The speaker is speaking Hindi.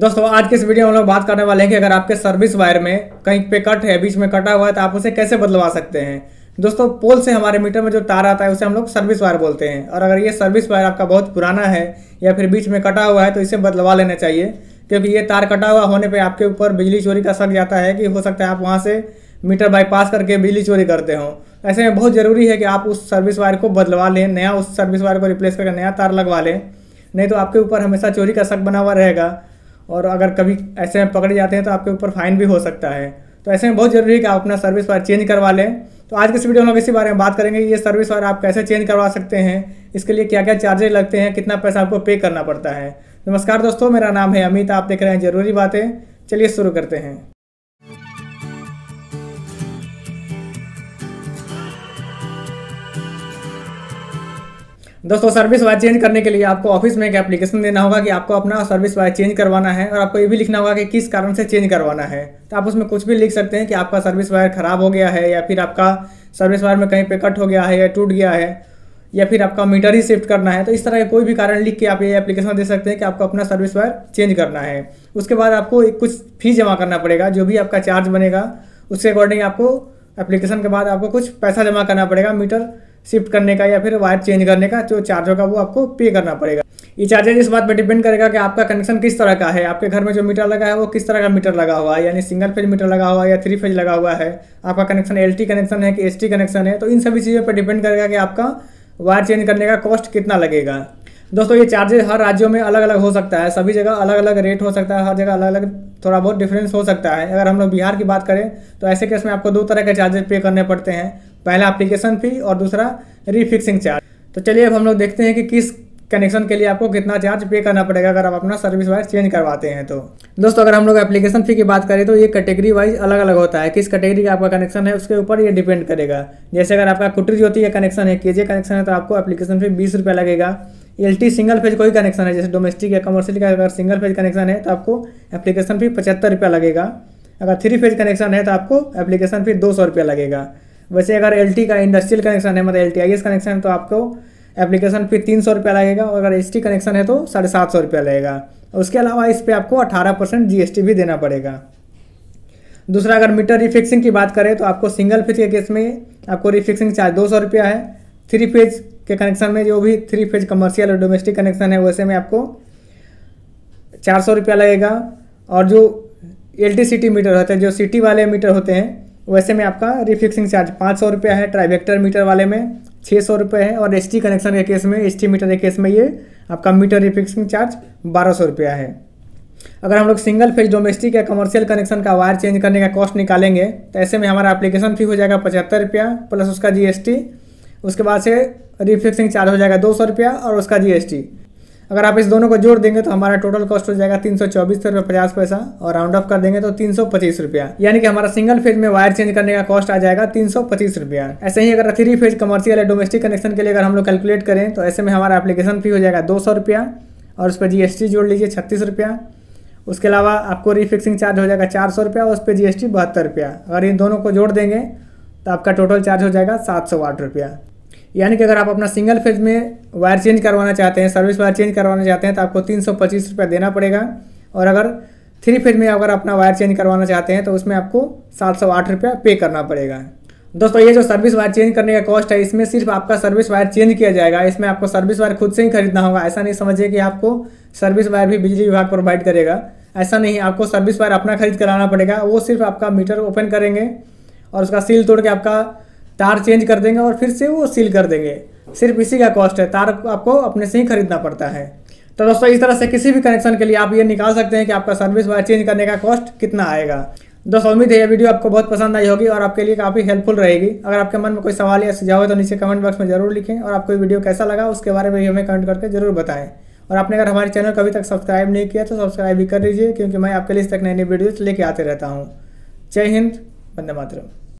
दोस्तों आज के इस वीडियो में हम लोग बात करने वाले हैं कि अगर आपके सर्विस वायर में कहीं पे कट है बीच में कटा हुआ है तो आप उसे कैसे बदलवा सकते हैं दोस्तों पोल से हमारे मीटर में जो तार आता है उसे हम लोग सर्विस वायर बोलते हैं और अगर ये सर्विस वायर आपका बहुत पुराना है या फिर बीच में कटा हुआ है तो इसे बदलवा लेना चाहिए क्योंकि ये तार कटा हुआ होने पर आपके ऊपर बिजली चोरी का शक जाता है कि हो सकता है आप वहाँ से मीटर बाईपास करके बिजली चोरी करते हो ऐसे में बहुत ज़रूरी है कि आप उस सर्विस वायर को बदलवा लें नया उस सर्विस वायर को रिप्लेस करके नया तार लगवा लें नहीं तो आपके ऊपर हमेशा चोरी का शक बना हुआ रहेगा और अगर कभी ऐसे में पकड़े जाते हैं तो आपके ऊपर फाइन भी हो सकता है तो ऐसे में बहुत जरूरी है कि आप अपना सर्विस वायर चेंज करवा लें तो आज के इस वीडियो में हम इसी बारे में बात करेंगे ये सर्विस वायर आप कैसे चेंज करवा सकते हैं इसके लिए क्या क्या चार्जेज लगते हैं कितना पैसा आपको पे करना पड़ता है नमस्कार दोस्तों मेरा नाम है अमित आप देख रहे हैं ज़रूरी बातें चलिए शुरू करते हैं दोस्तों सर्विस वायर चेंज करने के लिए आपको ऑफिस में एक एप्लीकेशन देना होगा कि आपको अपना सर्विस वायर चेंज करवाना है और आपको ये भी लिखना होगा कि किस कारण से चेंज करवाना है तो आप उसमें कुछ भी लिख सकते हैं कि आपका सर्विस वायर ख़राब हो गया है या फिर आपका सर्विस वायर में कहीं पे कट हो गया है या टूट गया है या फिर आपका मीटर ही शिफ्ट करना है तो इस तरह के कोई भी कारण लिख के आप ये एप्लीकेशन दे सकते हैं कि आपको अपना सर्विस वायर चेंज करना है उसके बाद आपको कुछ फीस जमा करना पड़ेगा जो भी आपका चार्ज बनेगा उसके अकॉर्डिंग आपको एप्लीकेशन के बाद आपको कुछ पैसा जमा करना पड़ेगा मीटर शिफ्ट करने का या फिर वायर चेंज करने का जो चार्ज होगा वो आपको पे करना पड़ेगा ये चार्जेज इस बात पर डिपेंड करेगा कि आपका कनेक्शन किस तरह का है आपके घर में जो मीटर लगा है वो किस तरह का मीटर लगा हुआ है यानी सिंगल फेज मीटर लगा हुआ है या थ्री फेज लगा हुआ है आपका कनेक्शन एल कनेक्शन है कि एस कनेक्शन है तो इन सभी चीज़ों पर डिपेंड करेगा कि आपका वायर चेंज करने का कॉस्ट कितना लगेगा दोस्तों ये चार्जेज हर राज्यों में अलग अलग हो सकता है सभी जगह अलग अलग रेट हो सकता है हर जगह अलग अलग थोड़ा बहुत डिफरेंस हो सकता है अगर हम लोग बिहार की बात करें तो ऐसे केस में आपको दो तरह के चार्जेज पे करने पड़ते हैं पहला एप्लीकेशन फ़ी और दूसरा रीफिक्सिंग चार्ज तो चलिए अब हम लोग देखते हैं कि किस कनेक्शन के लिए आपको कितना चार्ज पे करना पड़ेगा अगर आप अपना सर्विस वाइज चेंज करवाते हैं तो दोस्तों अगर हम लोग एप्लीकेशन फ़ी की बात करें तो ये कैटेगरी वाइज अलग अलग होता है किस कैटेगरी का आपका कनेक्शन है उसके ऊपर ये डिपेंड करेगा जैसे अगर आपका कुटरी ज्योति का कनेक्शन है के कनेक्शन है तो आपको एप्लीकेशन फ़ी बीस रुपये लगेगा एल सिंगल फेज कोई कनेक्शन है जैसे डोमेस्टिक या कमर्शियल का अगर सिंगल फेज कनेक्शन है तो आपको एप्लीकेशन फ़ी पचहत्तर रुपया लगेगा अगर थ्री फेज कनेक्शन है तो आपको एप्लीकेशन फ़ी दो सौ रुपया लगेगा वैसे अगर एल का इंडस्ट्रियल कनेक्शन है मतलब एल टी कनेक्शन है तो आपको एप्लीकेशन फी तीन सौ रुपया लगेगा और अगर एस कनेक्शन है तो साढ़े सात सौ रुपया लगेगा उसके अलावा इस पर आपको अठारह परसेंट जी भी देना पड़ेगा दूसरा अगर मीटर रिफिक्सिंग की बात करें तो आपको सिंगल फेज के केस में आपको रिफिक्सिंग चार्ज दो सौ रुपया है थ्री फेज के कनेक्शन में जो भी थ्री फेज कमर्शियल और डोमेस्टिक कनेक्शन है वैसे में आपको चार सौ रुपया लगेगा और जो एल मीटर होते हैं जो सिटी वाले मीटर होते हैं वैसे में आपका रिफिक्सिंग चार्ज पाँच सौ रुपये है ट्राइवेक्टर मीटर वाले में छः सौ रुपये है और टी कनेक्शन के केस में टी मीटर के केस में ये आपका मीटर रिफिक्सिंग चार्ज बारह सौ रुपया है अगर हम लोग सिंगल फेज डोमेस्टिक या कमर्शियल कनेक्शन का वायर चेंज करने का कॉस्ट निकालेंगे तो ऐसे में हमारा एप्लीकेशन फी हो जाएगा पचहत्तर रुपया प्लस उसका टी उसके बाद से रिफिक्सिंग चार्ज हो जाएगा दो सौ रुपया और उसका टी अगर आप इस दोनों को जोड़ देंगे तो हमारा टोटल कॉस्ट हो जाएगा तीन सौ चौबीस रुपये पचास पैसा और राउंड ऑफ कर देंगे तो तीन सौ पच्चीस रुपया यानी कि हमारा सिंगल फेज में वायर चेंज करने का कॉस्ट आ जाएगा तीन सौ पच्चीस रुपया ऐसे ही अगर थ्री फेज कमर्शियल या डोमेस्टिक कनेक्शन के लिए अगर हम लोग कैलकुलेट करें तो ऐसे में हमारा एप्लीकेशन फी हो जाएगा दो सौ रुपया और उस पर टी जोड़ लीजिए छत्तीस रुपया उसके अलावा आपको रीफिक्सिंग चार्ज हो जाएगा चार सौ रुपया और उस पर जी एस टी बहत्तर रुपया अगर इन दोनों को जोड़ देंगे तो आपका टोटल चार्ज हो जाएगा सात सौ आठ रुपया यानी कि अगर आप अपना सिंगल फेज में वायर चेंज करवाना चाहते हैं सर्विस वायर चेंज करवाना चाहते हैं तो आपको तीन सौ पच्चीस रुपया देना पड़ेगा और अगर थ्री फेज में अगर अपना वायर चेंज करवाना चाहते हैं तो उसमें आपको सात सौ आठ रुपया पे करना पड़ेगा दोस्तों ये जो सर्विस वायर चेंज करने का कॉस्ट है इसमें सिर्फ आपका सर्विस वायर चेंज किया जाएगा इसमें आपको सर्विस वायर खुद से ही खरीदना होगा ऐसा नहीं समझिए कि आपको सर्विस वायर भी बिजली विभाग प्रोवाइड करेगा ऐसा नहीं आपको सर्विस वायर अपना खरीद कराना पड़ेगा वो सिर्फ आपका मीटर ओपन करेंगे और उसका सील तोड़ के आपका तार चेंज कर देंगे और फिर से वो सील कर देंगे सिर्फ इसी का कॉस्ट है तार आपको अपने से ही खरीदना पड़ता है तो दोस्तों इस तरह से किसी भी कनेक्शन के लिए आप ये निकाल सकते हैं कि आपका सर्विस वायर चेंज करने का कॉस्ट कितना आएगा दोस्तों उम्मीद है ये वीडियो आपको बहुत पसंद आई होगी और आपके लिए काफ़ी हेल्पफुल रहेगी अगर आपके मन में कोई सवाल या सुझाव है तो नीचे कमेंट बॉक्स में जरूर लिखें और आपको वीडियो कैसा लगा उसके बारे में भी हमें कमेंट करके जरूर बताएं और आपने अगर हमारे चैनल को अभी तक सब्सक्राइब नहीं किया तो सब्सक्राइब भी कर लीजिए क्योंकि मैं आपके लिए इस तक नई नई वीडियोज़ लेके आते रहता हूँ जय हिंद बंदे मातरम